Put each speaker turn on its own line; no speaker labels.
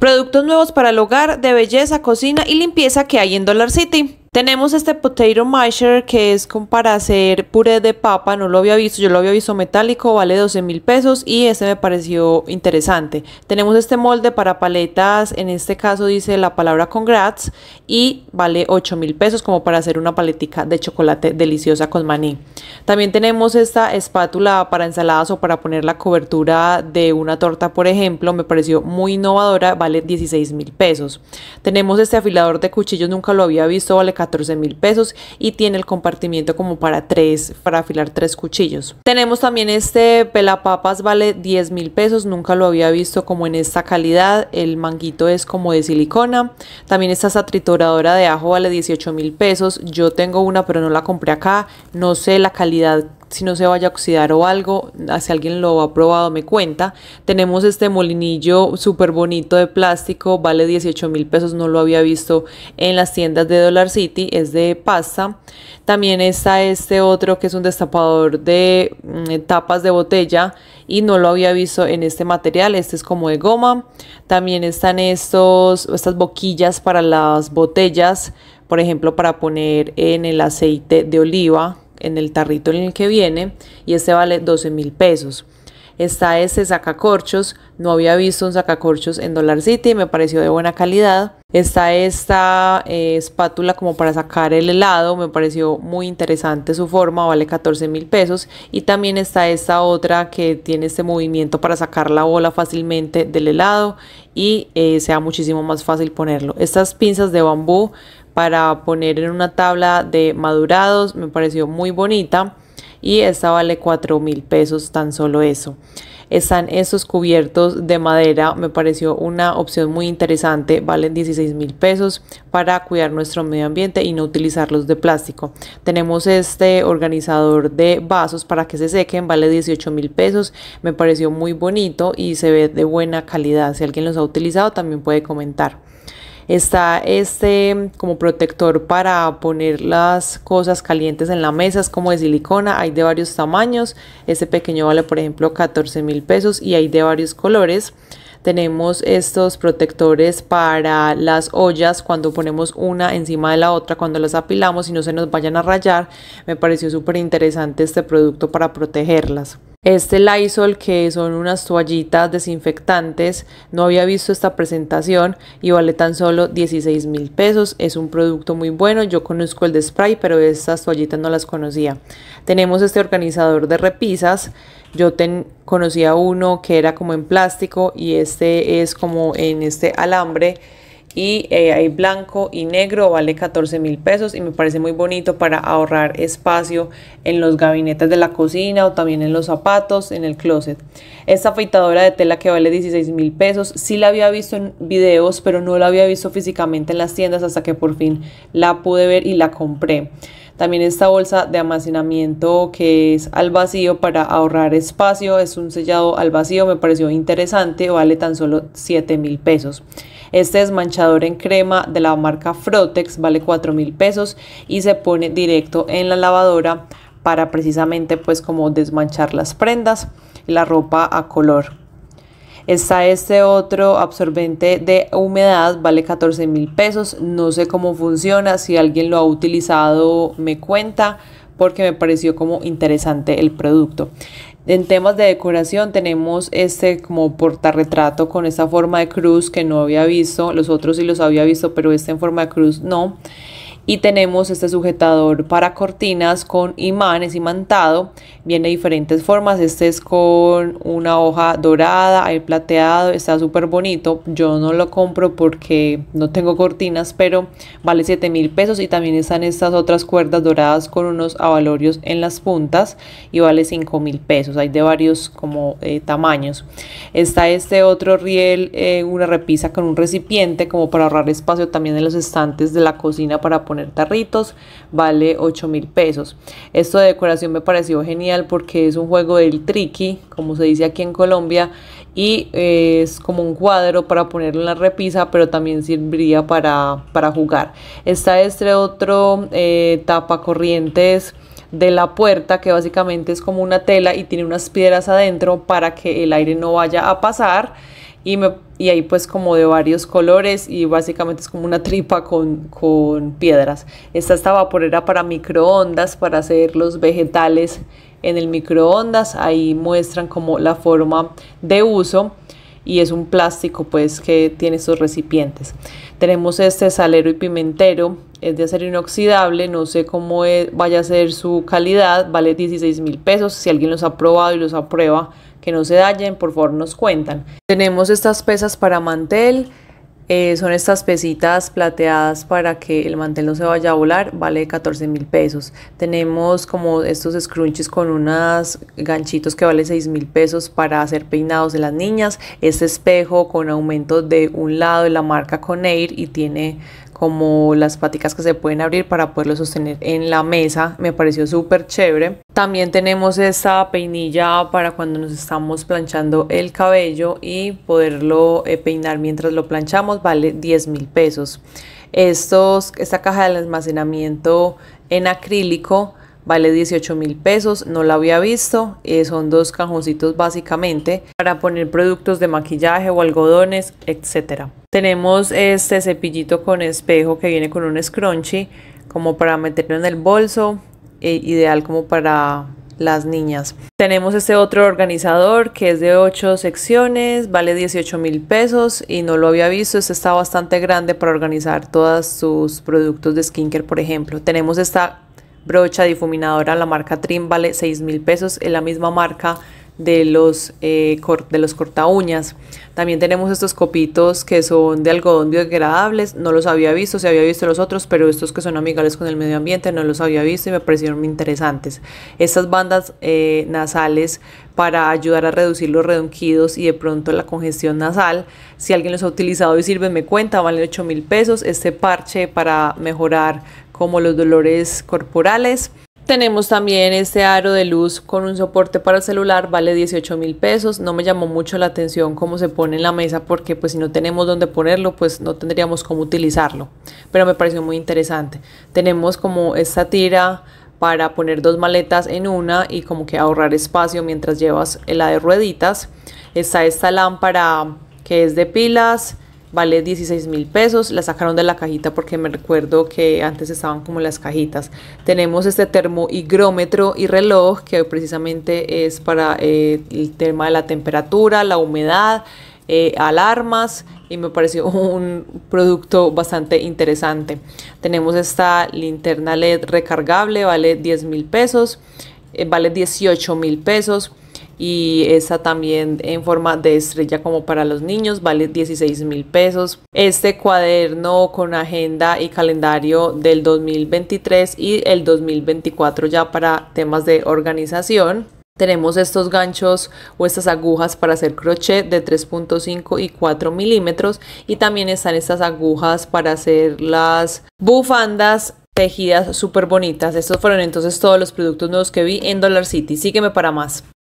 Productos nuevos para el hogar, de belleza, cocina y limpieza que hay en Dollar City. Tenemos este potato masher que es como para hacer puré de papa, no lo había visto, yo lo había visto metálico, vale 12 mil pesos y este me pareció interesante. Tenemos este molde para paletas, en este caso dice la palabra congrats y vale 8 mil pesos como para hacer una paletica de chocolate deliciosa con maní. También tenemos esta espátula para ensaladas o para poner la cobertura de una torta, por ejemplo, me pareció muy innovadora, vale 16 mil pesos. Tenemos este afilador de cuchillos, nunca lo había visto, vale 14 mil pesos y tiene el compartimiento como para tres, para afilar tres cuchillos. Tenemos también este pelapapas, vale 10 mil pesos, nunca lo había visto como en esta calidad, el manguito es como de silicona. También esta trituradora de ajo vale 18 mil pesos, yo tengo una pero no la compré acá, no sé la calidad si no se vaya a oxidar o algo, ah, si alguien lo ha probado me cuenta. Tenemos este molinillo súper bonito de plástico, vale 18 mil pesos, no lo había visto en las tiendas de Dollar City, es de pasta. También está este otro que es un destapador de mm, tapas de botella y no lo había visto en este material, este es como de goma. También están estos, estas boquillas para las botellas, por ejemplo para poner en el aceite de oliva en el tarrito en el que viene y este vale 12 mil pesos. Está este sacacorchos, no había visto un sacacorchos en Dollar City, me pareció de buena calidad. Está esta eh, espátula como para sacar el helado, me pareció muy interesante su forma, vale 14 mil pesos. Y también está esta otra que tiene este movimiento para sacar la bola fácilmente del helado y eh, sea muchísimo más fácil ponerlo. Estas pinzas de bambú para poner en una tabla de madurados, me pareció muy bonita y esta vale 4 mil pesos tan solo eso. Están estos cubiertos de madera, me pareció una opción muy interesante, valen 16 mil pesos para cuidar nuestro medio ambiente y no utilizarlos de plástico. Tenemos este organizador de vasos para que se sequen, vale 18 mil pesos, me pareció muy bonito y se ve de buena calidad. Si alguien los ha utilizado también puede comentar. Está este como protector para poner las cosas calientes en la mesa, es como de silicona, hay de varios tamaños. Este pequeño vale por ejemplo 14 mil pesos y hay de varios colores tenemos estos protectores para las ollas cuando ponemos una encima de la otra cuando las apilamos y no se nos vayan a rayar me pareció súper interesante este producto para protegerlas este Lysol, que son unas toallitas desinfectantes, no había visto esta presentación y vale tan solo 16 mil pesos. Es un producto muy bueno, yo conozco el de spray, pero estas toallitas no las conocía. Tenemos este organizador de repisas, yo conocía uno que era como en plástico y este es como en este alambre y eh, hay blanco y negro, vale 14 mil pesos y me parece muy bonito para ahorrar espacio en los gabinetes de la cocina o también en los zapatos, en el closet. Esta afeitadora de tela que vale 16 mil pesos, sí la había visto en videos, pero no la había visto físicamente en las tiendas hasta que por fin la pude ver y la compré. También esta bolsa de almacenamiento que es al vacío para ahorrar espacio, es un sellado al vacío, me pareció interesante, vale tan solo 7 mil pesos. Este desmanchador en crema de la marca Frotex vale 4 mil pesos y se pone directo en la lavadora para precisamente pues como desmanchar las prendas y la ropa a color. Está este otro absorbente de humedad, vale 14 mil pesos. No sé cómo funciona, si alguien lo ha utilizado me cuenta porque me pareció como interesante el producto. En temas de decoración tenemos este como portarretrato con esa forma de cruz que no había visto, los otros sí los había visto, pero este en forma de cruz no y tenemos este sujetador para cortinas con imanes imantado. Viene de diferentes formas. Este es con una hoja dorada, hay plateado, está súper bonito. Yo no lo compro porque no tengo cortinas, pero vale 7 mil pesos y también están estas otras cuerdas doradas con unos avalorios en las puntas y vale 5 mil pesos. Hay de varios como eh, tamaños. Está este otro riel, eh, una repisa con un recipiente como para ahorrar espacio también en los estantes de la cocina para poner tarritos, vale 8 mil pesos. Esto de decoración me pareció genial porque es un juego del triqui, como se dice aquí en Colombia, y eh, es como un cuadro para ponerlo en la repisa, pero también serviría para, para jugar. Está este otro eh, tapa corrientes de la puerta que básicamente es como una tela y tiene unas piedras adentro para que el aire no vaya a pasar y, ahí pues como de varios colores y básicamente es como una tripa con, con piedras. esta esta vaporera para microondas, para hacer los vegetales en el microondas. Ahí muestran como la forma de uso y es un plástico pues que tiene estos recipientes. Tenemos este salero y pimentero, es de acero inoxidable, no sé cómo e, vaya a ser su calidad, vale 16 mil pesos, si alguien los ha probado y los aprueba que no se dañen, por favor nos cuentan. Tenemos estas pesas para mantel, eh, son estas pesitas plateadas para que el mantel no se vaya a volar, vale 14 mil pesos. Tenemos como estos scrunchies con unos ganchitos que vale 6 mil pesos para hacer peinados de las niñas. Este espejo con aumento de un lado de la marca Conair y tiene como las paticas que se pueden abrir para poderlo sostener en la mesa. Me pareció súper chévere. También tenemos esta peinilla para cuando nos estamos planchando el cabello y poderlo eh, peinar mientras lo planchamos. Vale 10 mil pesos. Estos, esta caja de almacenamiento en acrílico vale 18 mil pesos, no la había visto, eh, son dos cajoncitos básicamente para poner productos de maquillaje o algodones, etc. Tenemos este cepillito con espejo que viene con un scrunchie como para meterlo en el bolso, eh, ideal como para las niñas. Tenemos este otro organizador que es de 8 secciones, vale 18 mil pesos y no lo había visto, este está bastante grande para organizar todos sus productos de skincare por ejemplo. Tenemos esta brocha difuminadora, la marca Trim vale 6 mil pesos, es la misma marca de los, eh, de los corta uñas. También tenemos estos copitos que son de algodón biodegradables, no los había visto, se había visto los otros, pero estos que son amigables con el medio ambiente no los había visto y me parecieron muy interesantes. Estas bandas eh, nasales para ayudar a reducir los redonquidos y de pronto la congestión nasal. Si alguien los ha utilizado y sirve, me cuenta, vale 8 mil pesos. Este parche para mejorar como los dolores corporales. Tenemos también este aro de luz con un soporte para el celular, vale 18 mil pesos. No me llamó mucho la atención cómo se pone en la mesa porque pues si no tenemos dónde ponerlo, pues no tendríamos cómo utilizarlo. Pero me pareció muy interesante. Tenemos como esta tira para poner dos maletas en una y como que ahorrar espacio mientras llevas la de rueditas. Está esta lámpara que es de pilas vale 16 mil pesos, la sacaron de la cajita porque me recuerdo que antes estaban como las cajitas. Tenemos este termohigrómetro y reloj que precisamente es para eh, el tema de la temperatura, la humedad, eh, alarmas y me pareció un producto bastante interesante. Tenemos esta linterna LED recargable, vale 10 mil pesos, eh, vale 18 mil pesos y esta también en forma de estrella como para los niños, vale 16 mil pesos. Este cuaderno con agenda y calendario del 2023 y el 2024 ya para temas de organización. Tenemos estos ganchos o estas agujas para hacer crochet de 3.5 y 4 milímetros y también están estas agujas para hacer las bufandas tejidas súper bonitas. Estos fueron entonces todos los productos nuevos que vi en Dollar City. Sígueme para más.